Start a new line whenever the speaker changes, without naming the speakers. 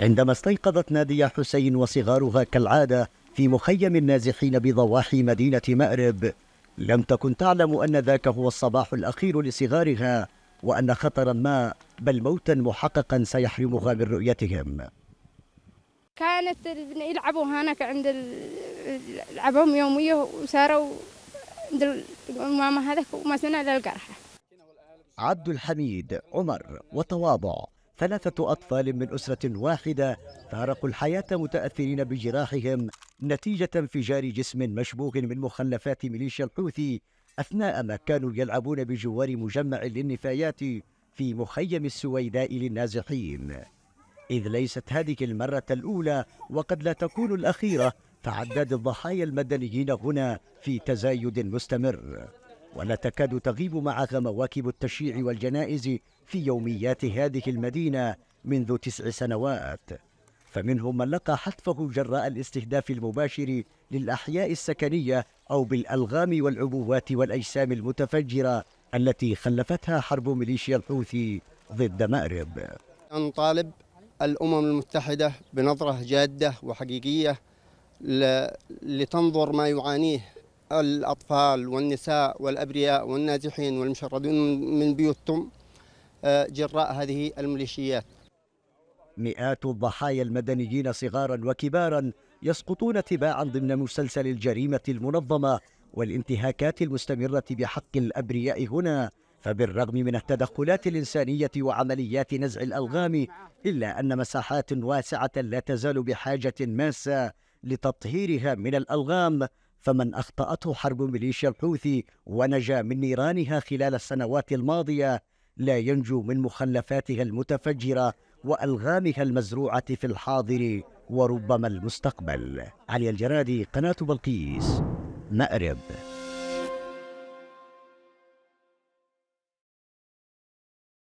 عندما استيقظت نادية حسين وصغارها كالعادة في مخيم النازحين بضواحي مدينة مأرب لم تكن تعلم أن ذاك هو الصباح الأخير لصغارها وأن خطرا ما بل موتا محققا سيحرمها من رؤيتهم
كانت يلعبوا هناك عند لعبهم يومية وساروا عند ماما هذاك ومسنا للقرحة
عبد الحميد عمر وتواضع ثلاثة أطفال من أسرة واحدة فارقوا الحياة متأثرين بجراحهم نتيجة انفجار جسم مشبوغ من مخلفات ميليشيا الحوثي أثناء ما كانوا يلعبون بجوار مجمع للنفايات في مخيم السويداء للنازحين إذ ليست هذه المرة الأولى وقد لا تكون الأخيرة فعداد الضحايا المدنيين هنا في تزايد مستمر ولا تكاد تغيب معها مواكب التشييع والجنائز في يوميات هذه المدينة منذ تسع سنوات فمنهم من لقى حتفه جراء الاستهداف المباشر للأحياء السكنية أو بالألغام والعبوات والأجسام المتفجرة التي خلفتها حرب ميليشيا الحوثي ضد مأرب
نطالب الأمم المتحدة بنظرة جادة وحقيقية لتنظر ما يعانيه الأطفال والنساء والأبرياء والنازحين
والمشردين من بيوتهم آه، جراء هذه الميليشيات مئات الضحايا المدنيين صغارا وكبارا يسقطون تباعا ضمن مسلسل الجريمة المنظمة والانتهاكات المستمرة بحق الأبرياء هنا فبالرغم من التدخلات الإنسانية وعمليات نزع الألغام إلا أن مساحات واسعة لا تزال بحاجة ماسة لتطهيرها من الألغام فمن أخطأته حرب ميليشيا الحوثي ونجا من نيرانها خلال السنوات الماضية لا ينجو من مخلفاتها المتفجرة وألغامها المزروعة في الحاضر وربما المستقبل علي الجرادي قناة
بلقيس مأرب